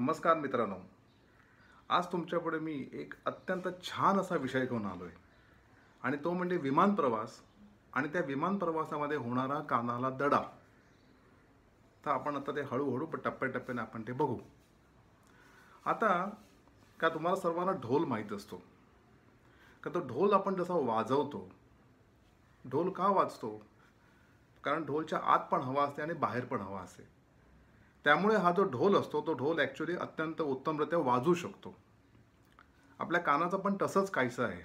नमस्कार मित्रांनो आज तुमच्यापुढे मी एक अत्यंत छान असा विषय घेऊन आलो आहे आणि तो म्हणजे विमान प्रवास आणि त्या विमान प्रवासामध्ये होणारा कानाला दडा तर आपण आता ते हळूहळू टप्प्याटप्प्याने आपण ते बघू आता का तुम्हाला सर्वांना ढोल माहीत असतो का तो ढोल आपण जसा वाजवतो ढोल का वाजतो कारण ढोलच्या आत पण हवा असते आणि बाहेर पण हवा असते त्यामुळे हा जो ढोल असतो तो ढोल ॲक्च्युली अत्यंत उत्तमरित्या वाजू शकतो आपल्या कानाचं पण तसंच काहीसं आहे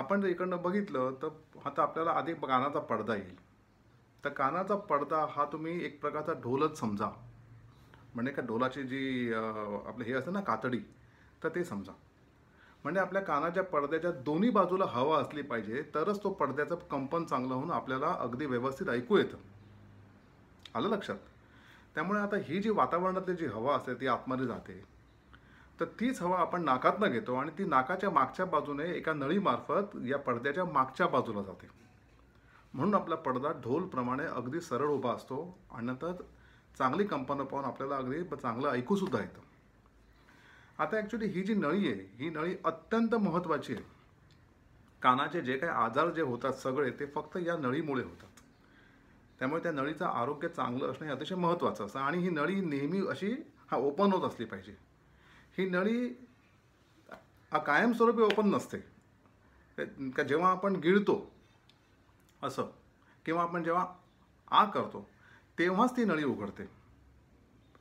आपण जर इकडनं बघितलं तर आता आपल्याला आधी कानाचा पडदा येईल तर कानाचा पडदा हा तुम्ही एक प्रकारचा ढोलच समजा म्हणजे का ढोलाची जी आपलं हे असतं ना कातडी तर ते समजा म्हणजे आपल्या कानाच्या पडद्याच्या दोन्ही बाजूला हवा असली पाहिजे तरच तो पडद्याचं कंपन चांगलं होऊन आपल्याला अगदी व्यवस्थित ऐकू येतं आलं लक्षात त्यामुळे आता ही जी वातावरणातली जी हवा असते ती आतमध्ये जाते तर तीच हवा आपण नाकातनं घेतो आणि ती नाकाच्या मागच्या बाजूने एका नळीमार्फत या पडद्याच्या मागच्या बाजूला जाते म्हणून आपला पडदा ढोलप्रमाणे अगदी सरळ उभा असतो आणि नंतर चांगली कंपनं पाहून आपल्याला अगदी चांगलं ऐकूसुद्धा येतं आता ॲक्च्युली ही जी नळी आहे ही नळी अत्यंत महत्त्वाची आहे कानाचे जे काही आजार जे होतात सगळे ते फक्त या नळीमुळे होतात त्यामुळे त्या नळीचं आरोग्य चांगलं असणं हे अतिशय महत्त्वाचं असतं आणि ही नळी नेहमी अशी हा ओपन होत असली पाहिजे ही नळी कायमस्वरूपी ओपन नसते का जेव्हा आपण गिळतो असं किंवा आपण जेव्हा आ करतो तेव्हाच ती नळी उघडते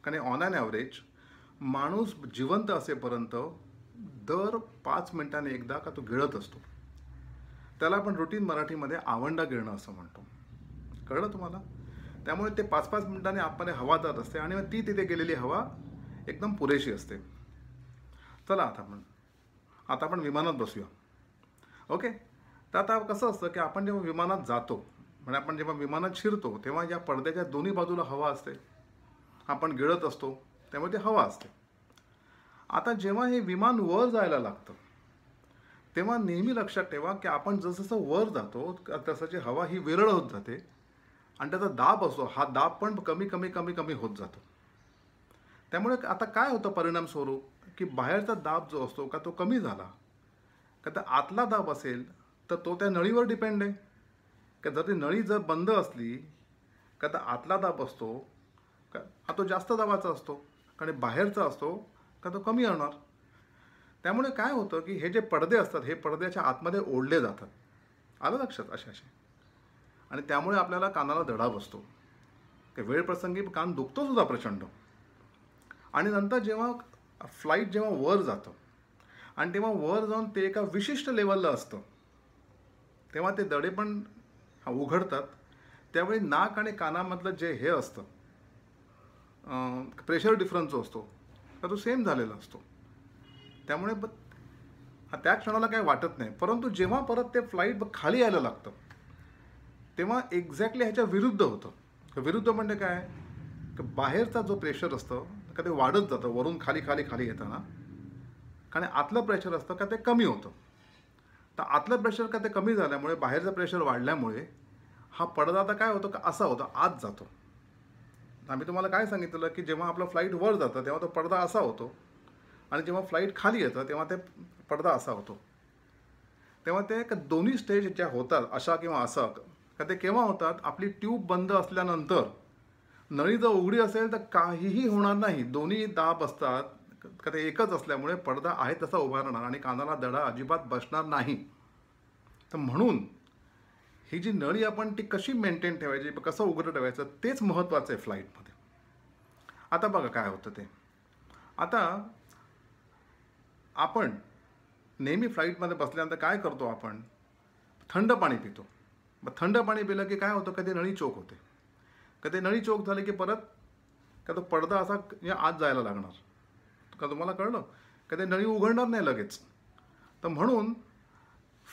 कारण ऑन ॲन ॲव्हरेज माणूस जिवंत असेपर्यंत दर पाच मिनटाने एकदा का तो गिळत असतो त्याला आपण रुटीन मराठीमध्ये आवंडा गिळणं असं म्हणतो कळलं तुम्हाला त्यामुळे ते पाच पाच मिनिटांनी आतमध्ये हवा जात असते आणि ती तिथे गेलेली हवा एकदम पुरेशी असते चला आता आपण आता आपण विमानात बसूया ओके तर आता कसं असतं की आपण जेव्हा विमानात जातो म्हणजे आपण जेव्हा विमानात शिरतो तेव्हा या पडद्याच्या दोन्ही बाजूला हवा असते आपण गिळत असतो त्यामुळे ती हवा असते आता जेव्हा हे विमान वर जायला लागतं तेव्हा नेहमी लक्षात ठेवा की आपण जसजसं वर जातो तसं जी हवा ही विरळ होत जाते आणि त्याचा दाब असो हा दाब पण कमी कमी कमी कमी होत जातो त्यामुळे आता काय होतं परिणाम स्वरूप की बाहेरचा दाब जो असतो का तो कमी झाला का तर आतला दाब असेल तर तो त्या नळीवर डिपेंड आहे का जर ती नळी जर बंद असली का तर आतला दाब असतो का हा तो जास्त दाबाचा असतो कारण बाहेरचा असतो का तो कमी होणार त्यामुळे काय होतं की हे जे पडदे असतात हे पडद्याच्या आतमध्ये ओढले जातात आलं लक्षात असे असे आणि त्यामुळे आपल्याला कानाला धडा बसतो वेळप्रसंगी कान दुखतो सुद्धा प्रचंड आणि नंतर जेव्हा फ्लाईट जेव्हा वर जातं आणि तेव्हा वर जाऊन ते एका विशिष्ट लेवलला असतं तेव्हा ते दडे पण उघडतात त्यावेळी नाक आणि कानामधलं जे हे असतं प्रेशर डिफरन्स जो असतो तर तो सेम झालेला असतो त्यामुळे त्या क्षणाला काही वाटत नाही परंतु जेव्हा परत ते फ्लाईट खाली यायला लागतं तेव्हा एक्झॅक्टली ह्याच्या विरुद्ध होतं विरुद्ध म्हणजे काय बाहेरचा जो प्रेशर असतं का ते वाढत जातं वरून खाली खाली खाली येताना कारण आतलं प्रेशर असतं का ते कमी होतं तर आतलं प्रेशर का ते कमी झाल्यामुळे बाहेरचं प्रेशर वाढल्यामुळे हा पडदा आता काय होतो का असा होतो आत जातो आम्ही तुम्हाला काय सांगितलं की जेव्हा आपलं फ्लाईट वर जातं तेव्हा तो पडदा असा होतो आणि जेव्हा फ्लाईट खाली येतं तेव्हा ते पडदा असा होतो तेव्हा ते दोन्ही स्टेज ज्या होतात अशा किंवा असं का ते केव्हा होतात आपली ट्यूब बंद असल्यानंतर नळी जर उघडी असेल तर काहीही होणार नाही दोन्ही दाब असतात का ते एकच असल्यामुळे पडदा आहे तसा उभा राहणार आणि कानाला दडा अजिबात बसणार नाही तर म्हणून ही जी नळी आपण ती कशी मेंटेन ठेवायची कसं उघडं ठेवायचं तेच महत्त्वाचं आहे फ्लाईटमध्ये आता बघा काय होतं ते आता आपण नेहमी फ्लाईटमध्ये बसल्यानंतर काय करतो आपण थंड पाणी पितो मग थंड पाणी पिलं की काय होतं कधी नळी चोक होते कधी नळी चोक झाली की परत का तो पडदा असा या आत जायला लागणार का तुम्हाला कळलं कधी नळी उघडणार नाही लगेच तर म्हणून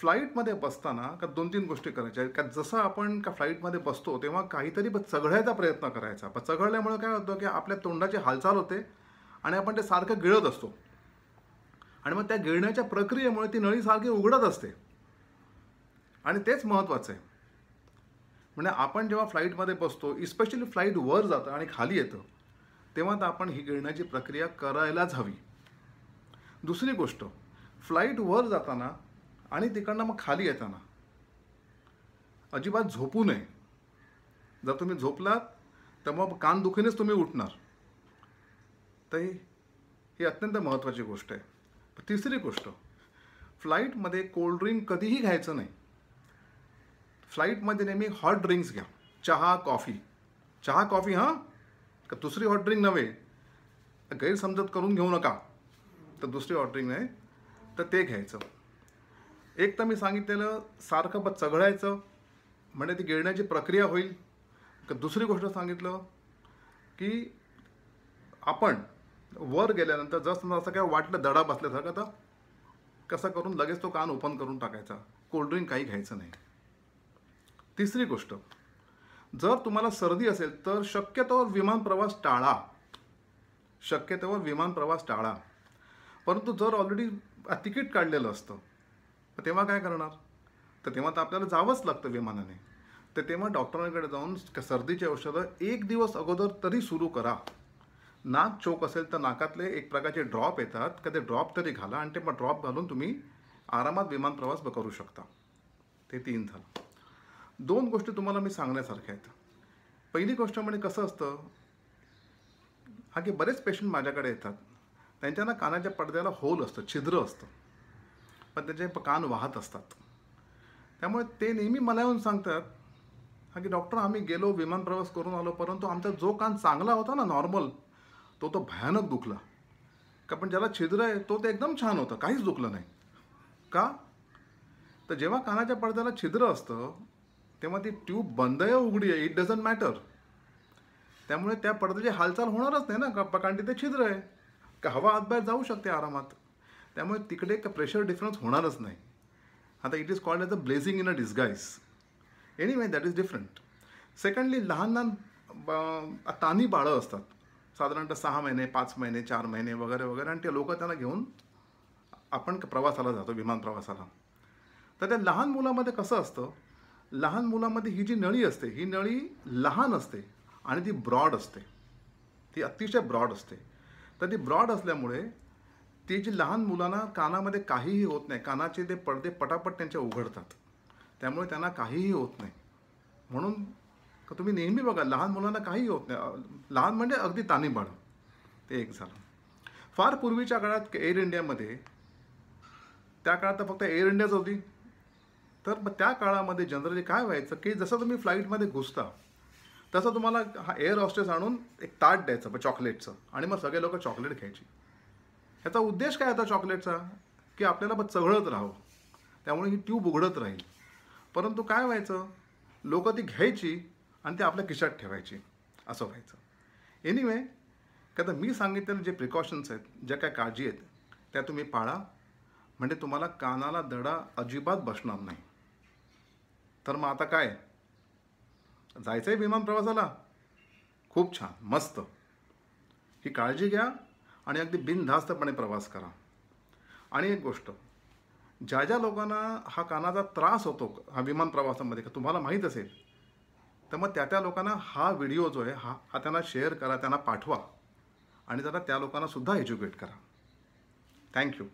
फ्लाईटमध्ये बसताना का दोन तीन गोष्टी करायच्या का जसं आपण का फ्लाईटमध्ये बसतो तेव्हा काहीतरी चघळायचा प्रयत्न करायचा पण चघळल्यामुळे काय होतं की आपल्या तोंडाची हालचाल होते आणि आपण ते सारखं गिळत असतो आणि मग त्या गिळण्याच्या प्रक्रियेमुळे ती नळी सारखी उघडत असते आणि तेच महत्त्वाचं आहे म्हणजे आपण जेव्हा फ्लाईटमध्ये बसतो इस्पेशली फ्लाईट वर जातं आणि खाली येतं तेव्हा तर आपण ही गिळण्याची प्रक्रिया करायलाच हवी दुसरी गोष्ट फ्लाईट वर जाताना आणि तिकडनं मग खाली येताना अजिबात झोपू नये जर तुम्ही झोपलात तर मग कानदुखीनेच तुम्ही उठणार तर ही अत्यंत महत्त्वाची गोष्ट आहे तिसरी गोष्ट फ्लाईटमध्ये कोल्ड्रिंक कधीही घ्यायचं नाही फ्लाईटमध्ये नेहमी हॉट ड्रिंक्स घ्या चहा कॉफी चहा कॉफी हां का दुसरी हॉट ड्रिंक नव्हे गैरसमजत करून घेऊ नका तर दुसरी हॉट ड्रिंक नाही तर ते घ्यायचं एक तर मी सांगितलेलं सारखं पण चघळायचं म्हणजे ती गिळण्याची प्रक्रिया होईल का दुसरी गोष्ट सांगितलं की आपण वर गेल्यानंतर जसं असं काय वाटलं दडा बसल्यासारखं तर कसं करून लगेच तो कान ओपन करून टाकायचा कोल्ड्रिंक काही घ्यायचं नाही तिसरी गोष्ट जर तुम्हाला सर्दी असेल तर शक्यतोवर विमान प्रवास टाळा शक्यतोवर विमान प्रवास टाळा परंतु जर ऑलरेडी तिकीट काढलेलं असतं तर तेव्हा काय करणार तर तेव्हा तर आपल्याला जावंच लागतं विमानाने तर तेव्हा डॉक्टरांकडे जाऊन सर्दीची औषधं एक दिवस अगोदर तरी सुरू करा नाक चोक असेल तर नाकातले एक प्रकारचे ड्रॉप येतात का ते ड्रॉप तरी घाला आणि ते मग ड्रॉप घालून तुम्ही आरामात विमान प्रवास करू शकता ते तीन झालं दोन गोष्टी तुम्हाला मी सांगण्यासारख्या आहेत पहिली गोष्ट म्हणजे कसं असतं हा की बरेच पेशंट माझ्याकडे येतात त्यांच्याना कानाच्या पडद्याला होल असतं छिद्र असतं पण त्यांचे कान वाहत असतात त्यामुळे ते नेहमी मला येऊन सांगतात हा की डॉक्टर आम्ही गेलो विमान प्रवास करून आलो परंतु आमचा जो कान चांगला होता ना नॉर्मल तो तो भयानक दुखला का पण ज्याला छिद्र आहे तो ते एकदम छान होतं काहीच दुखलं नाही का तर जेव्हा कानाच्या पडद्याला छिद्र असतं तेव्हा ती ट्यूब बंद आहे उघडी आहे इट डझंट मॅटर त्यामुळे त्या पडद्याची हालचाल होणारच नाही ना का कारण तिथे छिद्र आहे का हवा आतबाहेर जाऊ शकते आरामात त्यामुळे तिकडे का प्रेशर डिफरन्स होणारच नाही आता it is called as a blessing in a disguise anyway that is different secondly लहान लहान तानी बाळं असतात साधारणतः सहा महिने पाच महिने चार महिने वगैरे वगैरे आणि ते लोक त्यांना घेऊन आपण प्रवासाला जातो विमान प्रवासाला तर त्या लहान मुलामध्ये कसं असतं लहान मुलामध्ये ही जी नळी असते ही नळी लहान असते आणि ती ब्रॉड असते ती अतिशय ब्रॉड असते तर ती ब्रॉड असल्यामुळे ती जी लहान मुलांना कानामध्ये काहीही होत नाही कानाचे ते पडदे पटापट त्यांच्या उघडतात त्यामुळे त्यांना काहीही होत नाही म्हणून तुम्ही नेहमी बघा लहान मुलांना काहीही होत नाही लहान म्हणजे अगदी तानी बाळ ते एक झालं फार पूर्वीच्या काळात एअर इंडियामध्ये त्या काळात तर फक्त एअर इंडियाच होती तर मग त्या काळामध्ये जनरली काय व्हायचं की जसं तुम्ही फ्लाईटमध्ये घुसता तसं तुम्हाला हा एअर हॉस्टेस आणून एक ताट द्यायचं मग चॉकलेटचं आणि मग सगळे लोक चॉकलेट घ्यायची ह्याचा उद्देश काय होता चॉकलेटचा की आपल्याला मग चघळत राहावं त्यामुळे ही ट्यूब उघडत राहील परंतु काय व्हायचं लोक ती घ्यायची आणि ती आपल्या खिशात ठेवायची असं व्हायचं एनिवे का तर मी सांगितलेलं जे प्रिकॉशन्स आहेत ज्या काय काळजी आहेत त्या तुम्ही पाळा म्हणजे तुम्हाला कानाला दडा अजिबात बसणार नाही तर मग आता काय जायचं आहे विमान प्रवासाला खूप छान मस्त ही काळजी घ्या आणि अगदी बिनधास्तपणे प्रवास करा आणि एक गोष्ट ज्या ज्या लोकांना हा कानाचा त्रास होतो हा विमान प्रवासामध्ये का तुम्हाला माहीत असेल तर मग त्या त्या लोकांना हा व्हिडिओ जो आहे हा हा त्यांना शेअर करा त्यांना पाठवा आणि त्यांना त्या लोकांनासुद्धा एज्युकेट करा थँक्यू